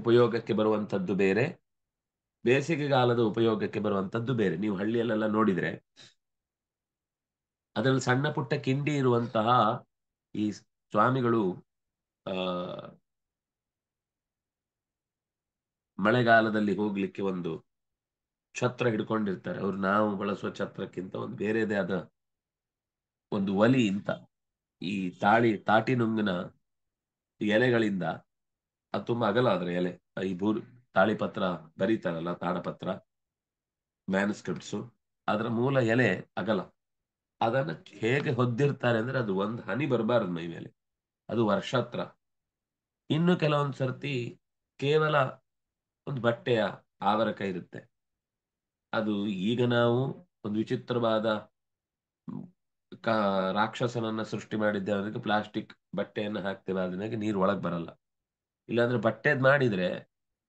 ಉಪಯೋಗಕ್ಕೆ ಬರುವಂತದ್ದು ಬೇರೆ ಬೇಸಿಗೆಗಾಲದ ಉಪಯೋಗಕ್ಕೆ ಬರುವಂತದ್ದು ಬೇರೆ ನೀವು ಹಳ್ಳಿಯಲ್ಲೆಲ್ಲ ನೋಡಿದ್ರೆ ಅದರಲ್ಲಿ ಸಣ್ಣ ಪುಟ್ಟ ಕಿಂಡಿ ಇರುವಂತಹ ಈ ಸ್ವಾಮಿಗಳು ಆ ಮಳೆಗಾಲದಲ್ಲಿ ಹೋಗ್ಲಿಕ್ಕೆ ಒಂದು ಛತ್ರ ಹಿಡ್ಕೊಂಡಿರ್ತಾರೆ ಅವ್ರು ನಾವು ಬಳಸುವ ಛತ್ರಕ್ಕಿಂತ ಒಂದು ಬೇರೆದೇ ಆದ ಒಂದು ಒಲಿ ಇಂತ ಈ ತಾಳಿ ತಾಟಿನುಂಗಿನ ಎಲೆಗಳಿಂದ ಅದು ತುಂಬಾ ಅಗಲ ಅದ್ರ ಎಲೆ ಈ ತಾಳಿ ತಾಳಿಪತ್ರ ಬರೀತಾರಲ್ಲ ತಾಡಪತ್ರ ಮ್ಯಾನ್ಸ್ಕ್ರಿಪ್ಟ್ಸು ಅದರ ಮೂಲ ಎಲೆ ಅಗಲ ಅದನ್ನ ಹೇಗೆ ಹೊದ್ದಿರ್ತಾರೆ ಅಂದ್ರೆ ಅದು ಒಂದು ಹನಿ ಬರಬಾರದು ಮೈ ಮೇಲೆ ಅದು ವರ್ಷತ್ರ ಇನ್ನು ಕೆಲವೊಂದ್ ಸರ್ತಿ ಕೇವಲ ಒಂದು ಬಟ್ಟೆಯ ಆವರಕ ಇರುತ್ತೆ ಅದು ಈಗ ನಾವು ಒಂದು ವಿಚಿತ್ರವಾದ ರಾಕ್ಷಸನನ್ನ ಸೃಷ್ಟಿ ಮಾಡಿದ್ದೆ ಅದಕ್ಕೆ ಪ್ಲಾಸ್ಟಿಕ್ ಬಟ್ಟೆಯನ್ನು ಹಾಕ್ತೇವೆ ಅದನ್ನಾಗಿ ನೀರು ಒಳಗೆ ಬರಲ್ಲ ಇಲ್ಲಾಂದ್ರೆ ಬಟ್ಟೆದ್ ಮಾಡಿದ್ರೆ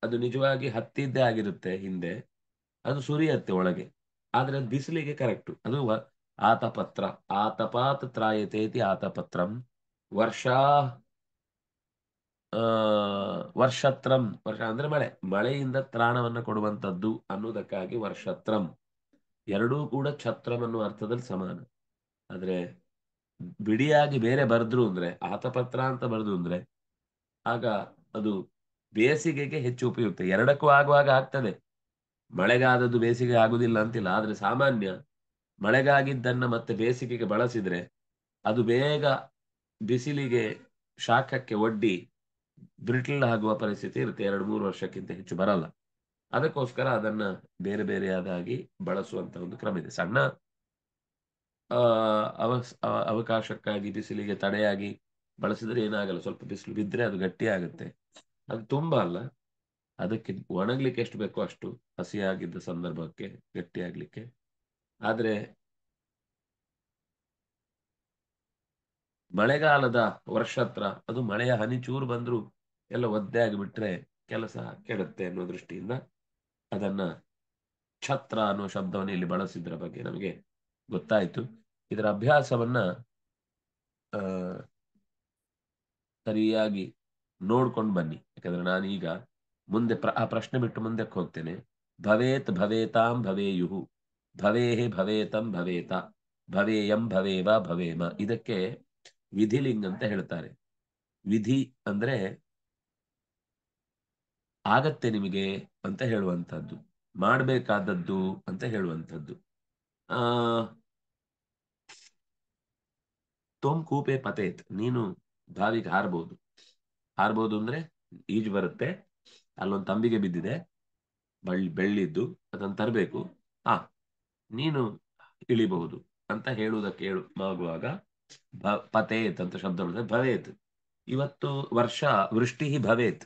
ಅದು ನಿಜವಾಗಿ ಹತ್ತಿದ್ದೇ ಆಗಿರುತ್ತೆ ಹಿಂದೆ ಅದು ಸುರಿಯತ್ತೆ ಒಳಗೆ ಆದ್ರೆ ಅದು ಬಿಸಿಲಿಗೆ ಕರೆಕ್ಟ್ ಅದು ಆತಪತ್ರ ಆತಪಾತ್ ತ್ರಾಯತೇತಿ ಆತಪತ್ರಂ ವರ್ಷಾ ವರ್ಷತ್ರಂ ವರ್ಷ ಅಂದ್ರೆ ಮಳೆ ಮಳೆಯಿಂದ ತ್ರಾಣವನ್ನ ಕೊಡುವಂತದ್ದು ಅನ್ನೋದಕ್ಕಾಗಿ ವರ್ಷತ್ರಂ ಎರಡೂ ಕೂಡ ಛತ್ರಂ ಅನ್ನುವ ಅರ್ಥದಲ್ಲಿ ಸಮಾನ ಆದ್ರೆ ಬಿಡಿಯಾಗಿ ಬೇರೆ ಬರೆದ್ರು ಅಂದ್ರೆ ಆತಪತ್ರ ಅಂತ ಬರೆದು ಅಂದ್ರೆ ಆಗ ಅದು ಬೇಸಿಗೆಗೆ ಹೆಚ್ಚು ಉಪಯುಕ್ತ ಎರಡಕ್ಕೂ ಆಗುವಾಗ ಆಗ್ತದೆ ಮಳೆಗಾದದ್ದು ಬೇಸಿಗೆ ಆಗುದಿಲ್ಲ ಅಂತಿಲ್ಲ ಆದ್ರೆ ಸಾಮಾನ್ಯ ಮಳೆಗಾಗಿದ್ದನ್ನ ಮತ್ತೆ ಬೇಸಿಗೆಗೆ ಬಳಸಿದ್ರೆ ಅದು ಬೇಗ ಬಿಸಿಲಿಗೆ ಶಾಖಕ್ಕೆ ಒಡ್ಡಿ ಬ್ರಿಟಲ್ ಆಗುವ ಪರಿಸ್ಥಿತಿ ಇರುತ್ತೆ ಎರಡು ಮೂರು ವರ್ಷಕ್ಕಿಂತ ಹೆಚ್ಚು ಬರಲ್ಲ ಅದಕ್ಕೋಸ್ಕರ ಅದನ್ನ ಬೇರೆ ಬೇರೆಯಾದಾಗಿ ಬಳಸುವಂತ ಒಂದು ಕ್ರಮ ಇದೆ ಸಣ್ಣ ಅವ ಅವಕಾಶಕ್ಕಾಗಿ ಬಿಸಿಲಿಗೆ ತಡೆಯಾಗಿ ಬಳಸಿದ್ರೆ ಏನಾಗಲ್ಲ ಸ್ವಲ್ಪ ಬಿಸಿಲು ಬಿದ್ದರೆ ಅದು ಗಟ್ಟಿ ಆಗುತ್ತೆ ಅದು ತುಂಬ ಅಲ್ಲ ಅದಕ್ಕೆ ಒಣಗ್ಲಿಕ್ಕೆ ಎಷ್ಟು ಬೇಕೋ ಅಷ್ಟು ಹಸಿಯಾಗಿದ್ದ ಸಂದರ್ಭಕ್ಕೆ ಗಟ್ಟಿ ಆಗ್ಲಿಕ್ಕೆ ಆದರೆ ಮಳೆಗಾಲದ ವರ್ಷತ್ರ ಅದು ಮಳೆಯ ಹನಿ ಚೂರು ಬಂದರೂ ಎಲ್ಲ ಒದ್ದೆ ಆಗಿಬಿಟ್ರೆ ಕೆಲಸ ಕೆಡುತ್ತೆ ಅನ್ನೋ ದೃಷ್ಟಿಯಿಂದ ಅದನ್ನ ಛತ್ರ ಅನ್ನೋ ಶಬ್ದವನ್ನು ಇಲ್ಲಿ ಬಳಸಿದ್ರ ಬಗ್ಗೆ ನಮಗೆ ಗೊತ್ತಾಯ್ತು ಇದರ ಅಭ್ಯಾಸವನ್ನ ಸರಿಯಾಗಿ ನೋಡ್ಕೊಂಡು ಬನ್ನಿ ಯಾಕಂದ್ರೆ ನಾನೀಗ ಮುಂದೆ ಪ್ರ ಆ ಪ್ರಶ್ನೆ ಬಿಟ್ಟು ಮುಂದಕ್ಕೆ ಹೋಗ್ತೇನೆ ಭವೇತ್ ಭವೇತಾಂ ಭವೇಯುಹು ಭವೇಹೇ ಭವೇತಂ ಭವೇತ ಭವೇಯಂ ಭವೇವ ಭವೇಮ ಇದಕ್ಕೆ ವಿಧಿಲಿಂಗ್ ಅಂತ ಹೇಳ್ತಾರೆ ವಿಧಿ ಅಂದ್ರೆ ಆಗತ್ತೆ ನಿಮಗೆ ಅಂತ ಹೇಳುವಂಥದ್ದು ಮಾಡಬೇಕಾದದ್ದು ಅಂತ ಹೇಳುವಂಥದ್ದು ಆ ತೋಮ್ ಕೂಪೆ ಪತೇತ್ ನೀನು ಬಾವಿಗೆ ಹಾರ್ಬೋದು ಹಾರ್ಬೋದು ಅಂದ್ರೆ ಈಜು ಬರುತ್ತೆ ಅಲ್ಲೊಂದು ತಂಬಿಗೆ ಬಿದ್ದಿದೆ ಬಳ್ಳಿ ಬೆಳ್ಳಿದ್ದು ಅದನ್ನು ತರಬೇಕು ಆ ನೀನು ಇಳಿಬಹುದು ಅಂತ ಹೇಳುವುದಕ್ಕೆ ಹೇಳು ಆಗುವಾಗ ಭ ಪತೇತ್ ಅಂತ ಶಬ್ದ ಬಂದ್ರೆ ಭವೇತ್ ಇವತ್ತು ವರ್ಷ ವೃಷ್ಟಿ ಭವೇತ್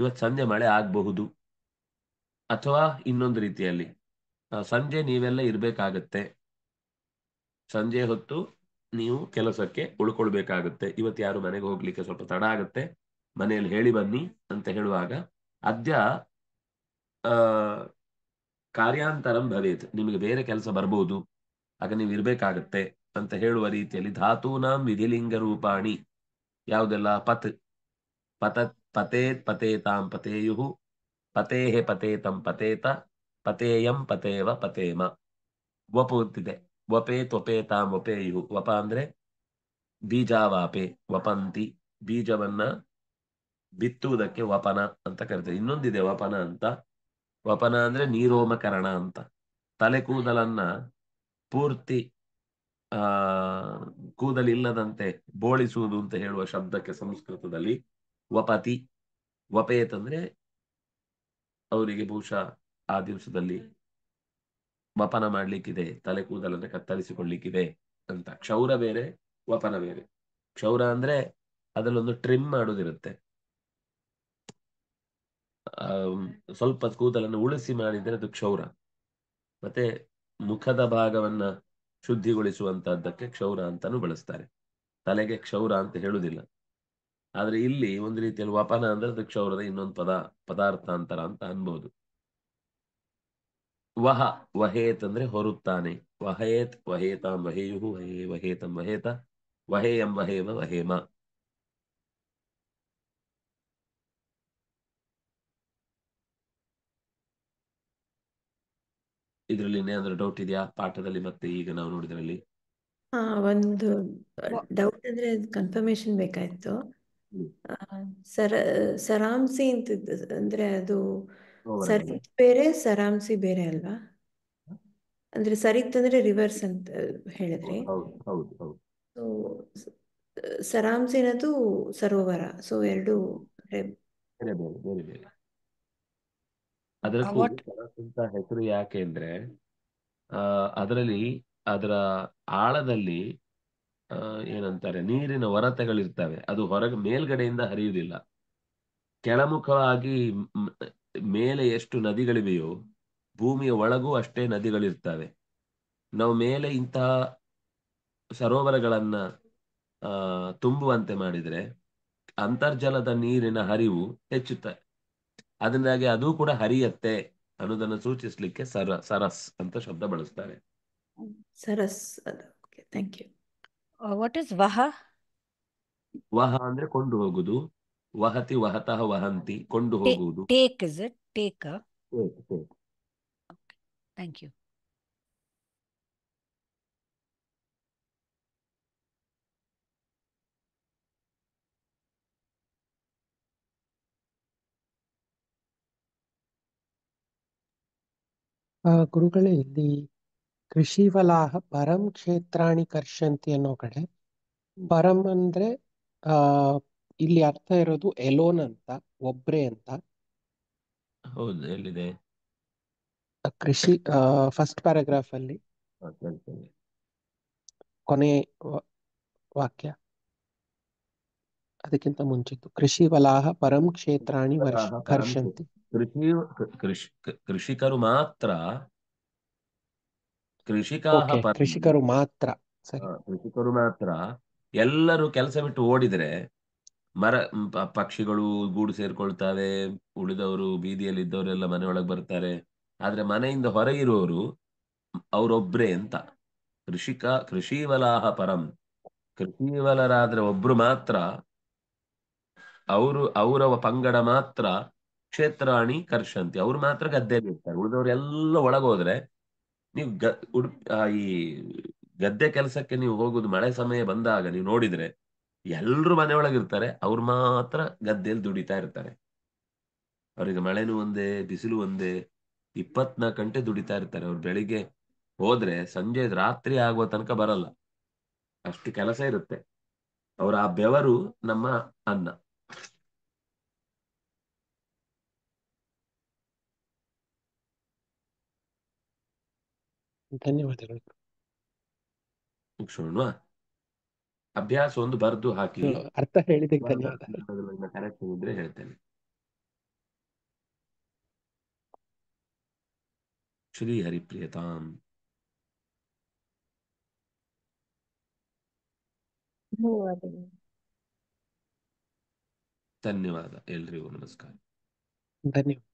ಇವತ್ತು ಸಂಜೆ ಮಳೆ ಆಗಬಹುದು ಅಥವಾ ಇನ್ನೊಂದು ರೀತಿಯಲ್ಲಿ ಸಂಜೆ ನೀವೆಲ್ಲ ಇರ್ಬೇಕಾಗತ್ತೆ ಸಂಜೆ ಹೊತ್ತು ನೀವು ಕೆಲಸಕ್ಕೆ ಉಳ್ಕೊಳ್ಬೇಕಾಗುತ್ತೆ ಇವತ್ತು ಯಾರು ಮನೆಗೆ ಹೋಗ್ಲಿಕ್ಕೆ ಸ್ವಲ್ಪ ತಡ ಆಗುತ್ತೆ ಮನೆಯಲ್ಲಿ ಹೇಳಿ ಬನ್ನಿ ಅಂತ ಹೇಳುವಾಗ ಅದ್ಯ ಕಾರ್ಯಾಂತರಂ ಭವೇತ್ ನಿಮಗೆ ಬೇರೆ ಕೆಲಸ ಬರ್ಬೋದು ಆಗ ನೀವು ಇರ್ಬೇಕಾಗತ್ತೆ ಅಂತ ಹೇಳುವ ರೀತಿಯಲ್ಲಿ ಧಾತೂನಾಂ ವಿಧಿಲಿಂಗ ರೂಪಾಣಿ ಯಾವುದೆಲ್ಲ ಪತ್ ಪತ ಪತೇತ್ ಪತೇತಾಂ ಪತೇಯು ಪತೇಹೆ ಪತೇತಂ ಪತೇತ ಪತೇಯಂ ಪತೇವ ಪತೇಮ ಒಪುತ್ತಿದೆ ವಪೆ ತ್ವಪೆ ತಾಂ ವಪೇಯು ವಪ ಅಂದ್ರೆ ಬೀಜ ವಾಪೆ ವಪಂತಿ ಬೀಜವನ್ನ ಬಿತ್ತುವುದಕ್ಕೆ ವಪನ ಅಂತ ಕರಿತಾರೆ ಇನ್ನೊಂದಿದೆ ವಪನ ಅಂತ ವಪನ ಅಂದ್ರೆ ನೀರೋಮಕರಣ ಅಂತ ತಲೆ ಕೂದಲನ್ನ ಪೂರ್ತಿ ಆ ಕೂದಲಿಲ್ಲದಂತೆ ಬೋಳಿಸುವುದು ಅಂತ ಹೇಳುವ ಶಬ್ದಕ್ಕೆ ಸಂಸ್ಕೃತದಲ್ಲಿ ವಪತಿ ವಪೇತ್ ಅಂದ್ರೆ ಅವರಿಗೆ ಬಹುಶಃ ಆ ದಿವಸದಲ್ಲಿ ವಪನ ಮಾಡ್ಲಿಕ್ಕಿದೆ ತಲೆ ಕೂದಲನ್ನ ಕತ್ತರಿಸಿಕೊಳ್ಳಿಕ್ಕಿದೆ ಅಂತ ಕ್ಷೌರ ಬೇರೆ ವಪನ ಬೇರೆ ಕ್ಷೌರ ಅಂದ್ರೆ ಅದರಲ್ಲೊಂದು ಟ್ರಿಮ್ ಮಾಡೋದಿರುತ್ತೆ ಸ್ವಲ್ಪ ಕೂದಲನ್ನು ಉಳಿಸಿ ಮಾಡಿದ್ರೆ ಅದು ಕ್ಷೌರ ಮತ್ತೆ ಮುಖದ ಭಾಗವನ್ನ ಶುದ್ಧಿಗೊಳಿಸುವಂತಹದ್ದಕ್ಕೆ ಕ್ಷೌರ ಅಂತಾನು ಬಳಸ್ತಾರೆ ತಲೆಗೆ ಕ್ಷೌರ ಅಂತ ಹೇಳುದಿಲ್ಲ ಆದ್ರೆ ಇಲ್ಲಿ ಒಂದು ರೀತಿಯಲ್ಲಿ ವಪನ ಅಂದ್ರೆ ಅದು ಕ್ಷೌರದ ಇನ್ನೊಂದು ಪದ ಪದಾರ್ಥ ಅಂತ ಅನ್ಬಹುದು ವಹ ವಹೇತ್ ಅಂದ್ರೆ ಹೊರುತ್ತಾನೆ ವಹೇತ್ ವಹೇತಾಂ ವಹೇಯು ವಹೇ ವಹೇತಂ ವಹೇತ ವಹೇಯಂ ವಹೇಮ ವಹೇಮ ಇದರಲ್ಲಿ ಏನಾದ್ರು ಡೌಟ್ ಇದೆಯಾ ಪಾಠದಲ್ಲಿ ಮತ್ತೆ ಈಗ ನಾವು ನೋಡಿದ್ರಲ್ಲಿ ಒಂದು ಡೌಟ್ ಅಂದ್ರೆ ಕನ್ಫರ್ಮೇಶನ್ ಬೇಕಾಯ್ತು ಸರ ಸರಾಂಸಿ ಅಂತ ಅಂದ್ರೆ ಅದು ಸರಿತ್ ಬೇರೆ ಸರಾಂಸಿ ಬೇರೆ ಅಲ್ವಾ ಅಂದ್ರೆ ಸರಿತ್ ಅಂದ್ರೆ ರಿವರ್ಸ್ ಅಂತ ಹೇಳಿದ್ರಿ ಸರಾಂಸಿನದು ಸರೋವರ ಸೊ ಎರಡು ಅದರ ಅಂತ ಹೆಸರು ಯಾಕೆ ಅಂದ್ರೆ ಅದರಲ್ಲಿ ಅದರ ಆಳದಲ್ಲಿ ಏನಂತಾರೆ ನೀರಿನ ಹೊರತೆಗಳಿರ್ತವೆ ಅದು ಹೊರಗೆ ಮೇಲ್ಗಡೆಯಿಂದ ಹರಿಯುವುದಿಲ್ಲ ಕೆಳಮುಖವಾಗಿ ಮೇಲೆ ಎಷ್ಟು ನದಿಗಳಿವೆಯೋ ಭೂಮಿಯ ಒಳಗೂ ಅಷ್ಟೇ ನದಿಗಳಿರ್ತವೆ ನಾವು ಮೇಲೆ ಇಂತಹ ಸರೋವರಗಳನ್ನ ತುಂಬುವಂತೆ ಮಾಡಿದ್ರೆ ಅಂತರ್ಜಲದ ನೀರಿನ ಹರಿವು ಹೆಚ್ಚುತ್ತೆ ಅದರಿಂದಾಗಿ ಅದು ಕೂಡ ಹರಿಯತ್ತೆ ಅನ್ನೋದನ್ನ ಸೂಚಿಸ್ಲಿಕ್ಕೆ ಸರ ಸರಸ್ ಅಂತ ಶಬ್ದ ಬಳಸ್ತಾರೆ ಸರಸ್ ವಾಟ್ ಇಸ್ uh, ವಹ ವಹ ಅಂದ್ರೆ ಕೊಂಡು ಹೋಗುದು ವಹತಿ ವಹತವಹಂತಿ ಕೊಂಡ ಹೋಗುವುದು ಟೇಕ್ ಇಟ್ ಟೇಕ್ ಆ ಓಕೆ ಥ್ಯಾಂಕ್ ಯು ಅ ಗುರುಗಳೇ ಇಲ್ಲಿ ಕೃಷಿwalaಹ ಪರಂ ಕ್ಷೇತ್ರಾಣಿ ಕर्षಂತಿ ಅನ್ನುವ ಕಡೆ ಪರಂ ಅಂದ್ರೆ ಆ ಇಲ್ಲಿ ಅರ್ಥ ಇರೋದು ಎಲೋನ್ ಅಂತ ಒಬ್ರೆ ಅಂತ ಹೌದು ಎಲ್ಲಿದೆ ಕೃಷಿ ಫಸ್ಟ್ ಪ್ಯಾರಾಗ್ರಾಫ್ ಅಲ್ಲಿ ಕೊನೆ ವಾಕ್ಯ ಅದಕ್ಕಿಂತ ಮುಂಚಿತ್ತು ಕೃಷಿ ವಲಾಹ ಪರಂ ಕ್ಷೇತ್ರಾಣಿ ವರ್ಷಂತಿ ಕೃಷಿ ಕೃಷಿಕರು ಮಾತ್ರ ಕೃಷಿಕರು ಮಾತ್ರ ಕೃಷಿಕರು ಮಾತ್ರ ಎಲ್ಲರೂ ಕೆಲಸ ಬಿಟ್ಟು ಓಡಿದ್ರೆ ಮರ ಪಕ್ಷಿಗಳು ಗೂಡು ಸೇರ್ಕೊಳ್ತಾವೆ ಉಳಿದವರು ಬೀದಿಯಲ್ಲಿ ಇದ್ದವರೆಲ್ಲ ಮನೆ ಒಳಗೆ ಬರ್ತಾರೆ ಆದ್ರೆ ಮನೆಯಿಂದ ಹೊರಗಿರುವವರು ಅವರೊಬ್ರೇ ಅಂತ ಕೃಷಿಕ ಕೃಷಿವಲಾಹ ಪರಂ ಕೃಷಿವಲರಾದ್ರೆ ಒಬ್ರು ಮಾತ್ರ ಅವರು ಅವರವ ಪಂಗಡ ಮಾತ್ರ ಕ್ಷೇತ್ರಾಣಿ ಕರ್ಷಂತಿ ಅವ್ರು ಮಾತ್ರ ಗದ್ದೆಯಲ್ಲಿ ಇರ್ತಾರೆ ಎಲ್ಲ ಒಳಗೋದ್ರೆ ನೀವು ಗ ಉಡ್ ಈ ಗದ್ದೆ ಕೆಲಸಕ್ಕೆ ನೀವು ಹೋಗುದು ಮಳೆ ಸಮಯ ಬಂದಾಗ ನೀವು ನೋಡಿದ್ರೆ ಎಲ್ರು ಮನೆಯೊಳಗಿರ್ತಾರೆ ಅವ್ರು ಮಾತ್ರ ಗದ್ದೆಯಲ್ಲಿ ದುಡಿತಾ ಇರ್ತಾರೆ ಅವ್ರಿಗೆ ಮಳೆನೂ ಒಂದೇ ಬಿಸಿಲು ಒಂದೇ ಇಪ್ಪತ್ನಾಲ್ಕು ಗಂಟೆ ದುಡಿತಾ ಇರ್ತಾರೆ ಅವ್ರು ಬೆಳಿಗ್ಗೆ ಹೋದ್ರೆ ಸಂಜೆ ರಾತ್ರಿ ಆಗುವ ತನಕ ಬರಲ್ಲ ಅಷ್ಟು ಕೆಲಸ ಇರುತ್ತೆ ಅವ್ರ ಆ ಬೆವರು ನಮ್ಮ ಅನ್ನ ಧನ್ಯವಾದಗಳು ಅಭ್ಯಾಸ ಒಂದು ಬರೆದು ಹಾಕಿ ಅರ್ಥ ಹೇಳಿದಕ್ಕೆ ಇದ್ರೆ ಹೇಳ್ತೇನೆ ಶ್ರೀ ಹರಿಪ್ರಿಯತಾಂ ಧನ್ಯವಾದ ಎಲ್ರಿಗೂ ನಮಸ್ಕಾರ ಧನ್ಯವಾದ